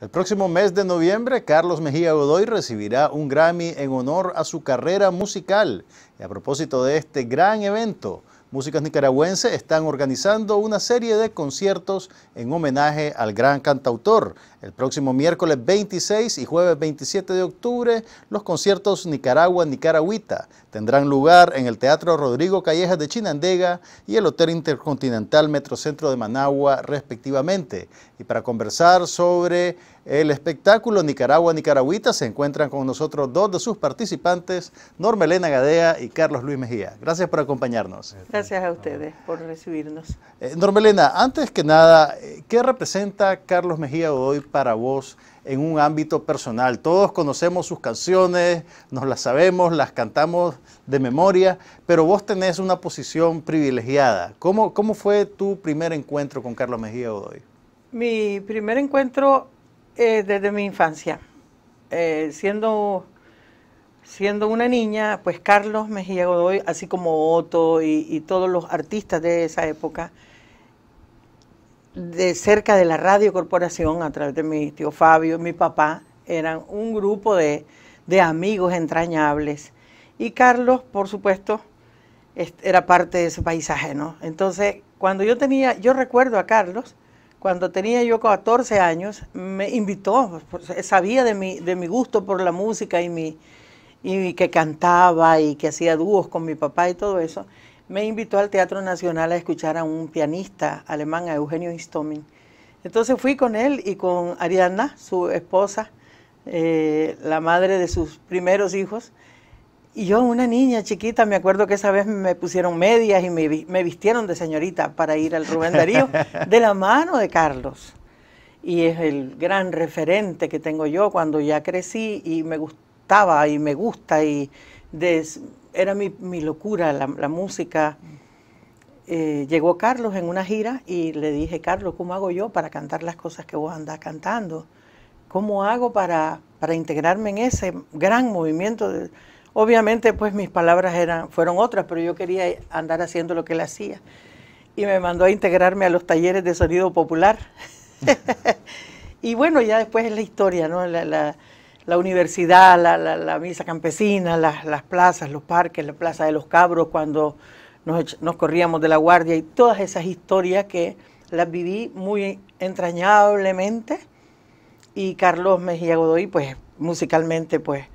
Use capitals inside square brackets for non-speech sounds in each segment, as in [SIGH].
El próximo mes de noviembre, Carlos Mejía Godoy recibirá un Grammy en honor a su carrera musical. Y a propósito de este gran evento, Músicas nicaragüenses están organizando una serie de conciertos en homenaje al gran cantautor. El próximo miércoles 26 y jueves 27 de octubre, los conciertos Nicaragua Nicaragüita tendrán lugar en el Teatro Rodrigo Callejas de Chinandega y el Hotel Intercontinental Metrocentro de Managua, respectivamente. Y para conversar sobre el espectáculo Nicaragua Nicaragüita se encuentran con nosotros dos de sus participantes, Norma Elena Gadea y Carlos Luis Mejía. Gracias por acompañarnos. Gracias a ustedes por recibirnos. Eh, Normelena, Norma Elena, antes que nada, eh, ¿qué representa Carlos Mejía hoy para vos en un ámbito personal? Todos conocemos sus canciones, nos las sabemos, las cantamos de memoria, pero vos tenés una posición privilegiada. ¿Cómo, cómo fue tu primer encuentro con Carlos Mejía Godoy? Mi primer encuentro eh, desde mi infancia. Eh, siendo, siendo una niña, pues Carlos Mejía Godoy, así como Otto y, todos los artistas de esa época, de cerca de la Radio Corporación, a través de mi tío Fabio y mi papá, eran un grupo de, de amigos entrañables. Y Carlos, por supuesto, era parte de ese paisaje, ¿no? Entonces, cuando yo tenía, yo recuerdo a Carlos cuando tenía yo 14 años, me invitó, pues, sabía de mi, de mi gusto por la música y, mi, y que cantaba y que hacía dúos con mi papá y todo eso. Me invitó al Teatro Nacional a escuchar a un pianista alemán, a Eugenio Istomin. Entonces fui con él y con Arianna, su esposa, eh, la madre de sus primeros hijos, y yo, una niña chiquita, me acuerdo que esa vez me pusieron medias y me, vistieron de señorita para ir al Rubén Darío, [LAUGHS] de la mano de Carlos. Y es el gran referente que tengo yo cuando ya crecí y me gustaba y me gusta y era mi, locura la, música. Eh, llegó Carlos en una gira y le dije, Carlos, ¿cómo hago yo para cantar las cosas que vos andás cantando? ¿Cómo hago para, para integrarme en ese gran movimiento? De, Obviamente, pues mis palabras eran, fueron otras, pero yo quería andar haciendo lo que él hacía. Y me mandó a integrarme a los talleres de sonido popular. [LAUGHS] y bueno, ya después es la historia, ¿no? La, la, universidad, la, la, misa campesina, las plazas, los parques, la plaza de los cabros, cuando nos, nos corríamos de la guardia y todas esas historias que las viví muy entrañablemente. Y Carlos Mejía Godoy, pues musicalmente, pues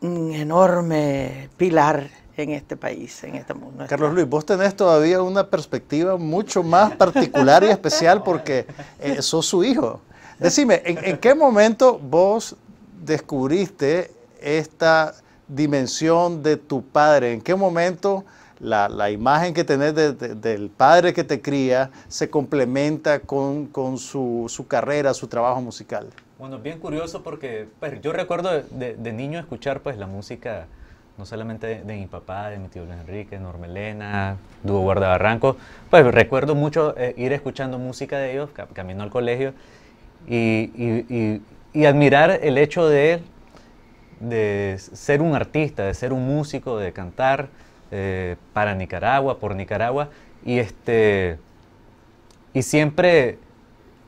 un enorme pilar en este país, en este mundo. Carlos Luis, vos tenés todavía una perspectiva mucho más particular y especial porque eh, sos su hijo. Decime, ¿en, qué momento vos descubriste esta dimensión de tu padre? ¿En qué momento la, imagen que tenés del padre que te cría se complementa con, su, carrera, su trabajo musical. Bueno, bien curioso porque pues, yo recuerdo de, niño escuchar pues la música no solamente de, mi papá, de mi tío Luis Enrique, Normelena, Dúo Guardabarranco, pues recuerdo mucho eh, ir escuchando música de ellos, camino al colegio, y, y admirar el hecho de de ser un artista, de ser un músico, de cantar, eh, para Nicaragua, por Nicaragua, y, este, y siempre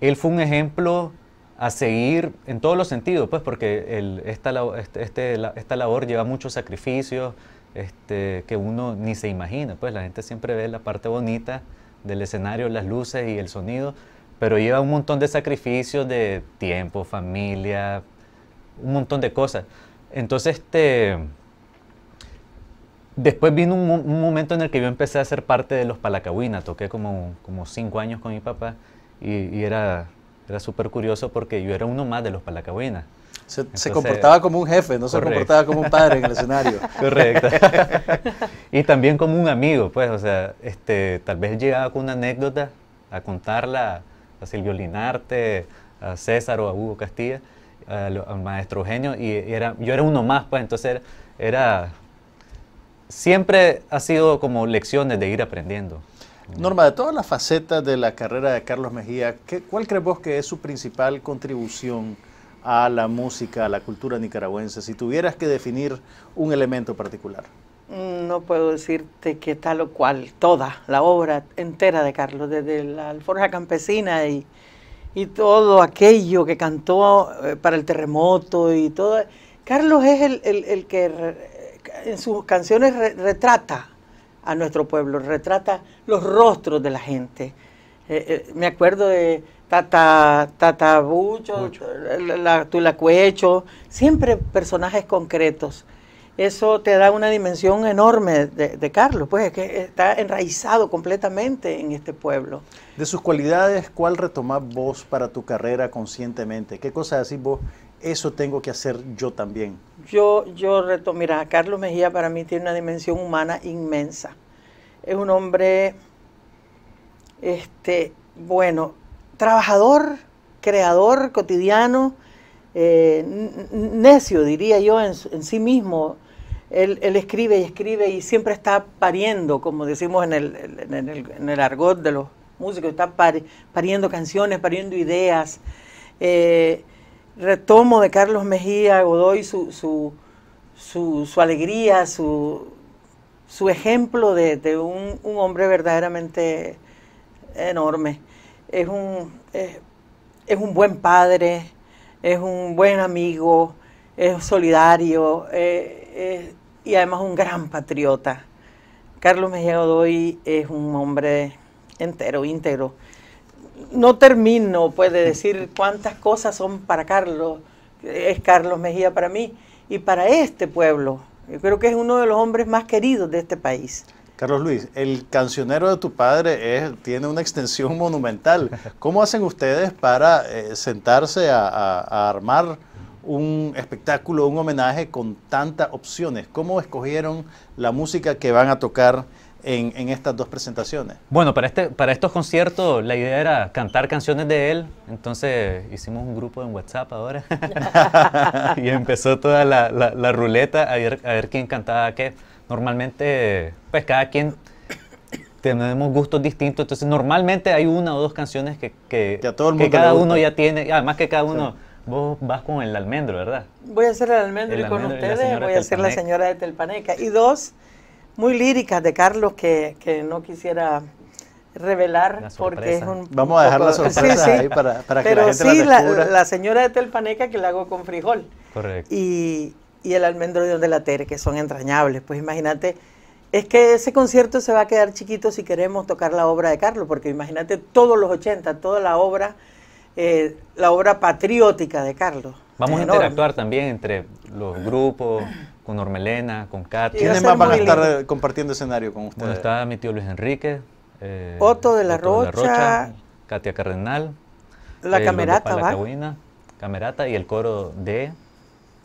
él fue un ejemplo a seguir en todos los sentidos, pues porque esta, este, este, esta labor lleva muchos sacrificios este, que uno ni se imagina, pues la gente siempre ve la parte bonita del escenario, las luces y el sonido, pero lleva un montón de sacrificios de tiempo, familia, un montón de cosas. Entonces, este, Después vino un, momento en el que yo empecé a ser parte de los Palacahuina, toqué como, como cinco años con mi papá y, era, era súper curioso porque yo era uno más de los Palacahuina. Se, comportaba como un jefe, no se comportaba como un padre en el escenario. [LAUGHS] Correcto. [LAUGHS] y también como un amigo, pues, o sea, este, tal vez llegaba con una anécdota a contarla a Silvio Linarte, a César o a Hugo Castilla, al, maestro Eugenio, y era, yo era uno más, pues, entonces era siempre ha sido como lecciones de ir aprendiendo. Norma, de todas las facetas de la carrera de Carlos Mejía, ¿qué, ¿cuál crees vos que es su principal contribución a la música, a la cultura nicaragüense, si tuvieras que definir un elemento particular? Mm, no puedo decirte que tal o cual, toda la obra entera de Carlos, desde la alforja campesina y, todo aquello que cantó eh, para el terremoto y todo. Carlos es el, el que en sus canciones retrata a nuestro pueblo, retrata los rostros de la gente. Eh, eh, me acuerdo de Tata, Bucho, la, la, Tulacuecho, siempre personajes concretos. Eso te da una dimensión enorme de, Carlos, pues es que está enraizado completamente en este pueblo. De sus cualidades, ¿cuál retomás vos para tu carrera conscientemente? ¿Qué cosa decís vos? eso tengo que hacer yo también? Yo, yo reto, mira, Carlos Mejía para mí tiene una dimensión humana inmensa. Es un hombre, este, bueno, trabajador, creador, cotidiano, eh, necio, diría yo, en, sí mismo. Él, escribe y escribe y siempre está pariendo, como decimos en el, argot de los músicos, está pariendo canciones, pariendo ideas. Eh, retomo de Carlos Mejía Godoy su, su, su, alegría, su, su ejemplo de, un, hombre verdaderamente enorme. Es un, es, un buen padre, es un buen amigo, es solidario eh, y además un gran patriota. Carlos Mejía Godoy es un hombre entero, íntegro no termino, puede decir cuántas cosas son para Carlos, es Carlos Mejía para mí y para este pueblo. Yo creo que es uno de los hombres más queridos de este país. Carlos Luis, el cancionero de tu padre tiene una extensión monumental. ¿Cómo hacen ustedes para eh, sentarse a, a armar un espectáculo, un homenaje con tantas opciones? ¿Cómo escogieron la música que van a tocar? en, estas dos presentaciones. Bueno, para, este, para estos conciertos la idea era cantar canciones de él, entonces hicimos un grupo en WhatsApp ahora [LAUGHS] y empezó toda la, la, ruleta a ver, quién cantaba qué. Normalmente, pues cada quien tenemos gustos distintos, entonces normalmente hay una o dos canciones que, que, cada uno ya tiene, además que cada uno... Vos vas con el almendro, ¿verdad? Voy a hacer el almendro y con ustedes voy a hacer la señora de Telpaneca. Y dos, muy líricas de Carlos que, no quisiera revelar porque es un vamos a dejar la [LAUGHS] sorpresa ahí para, para que la gente sí la, señora de Telpaneca que la hago con frijol correcto y, el almendro de la Tere que son entrañables pues imagínate es que ese concierto se va a quedar chiquito si queremos tocar la obra de Carlos porque imagínate todos los 80 toda la obra eh, la obra patriótica de Carlos vamos a interactuar también entre los grupos con Normelena, con Katia. ¿Quiénes más van a estar eh, compartiendo escenario con ustedes? Bueno, está mi tío Luis Enrique, eh, Otto de la, Rocha, Katia Cardenal, la eh, Camerata La Camerata y el coro de,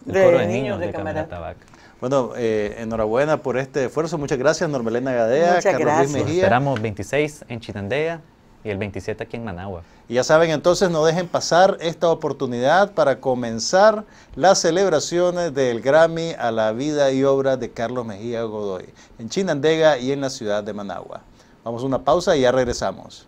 el de niños de, Camerata, Bueno, enhorabuena por este esfuerzo. Muchas gracias, Normelena Gadea, Muchas gracias. esperamos 26 en Chitandea y el 27 aquí en Managua. Y ya saben, entonces no dejen pasar esta oportunidad para comenzar las celebraciones del Grammy a la vida y obra de Carlos Mejía Godoy en Chinandega y en la ciudad de Managua. Vamos a una pausa y ya regresamos.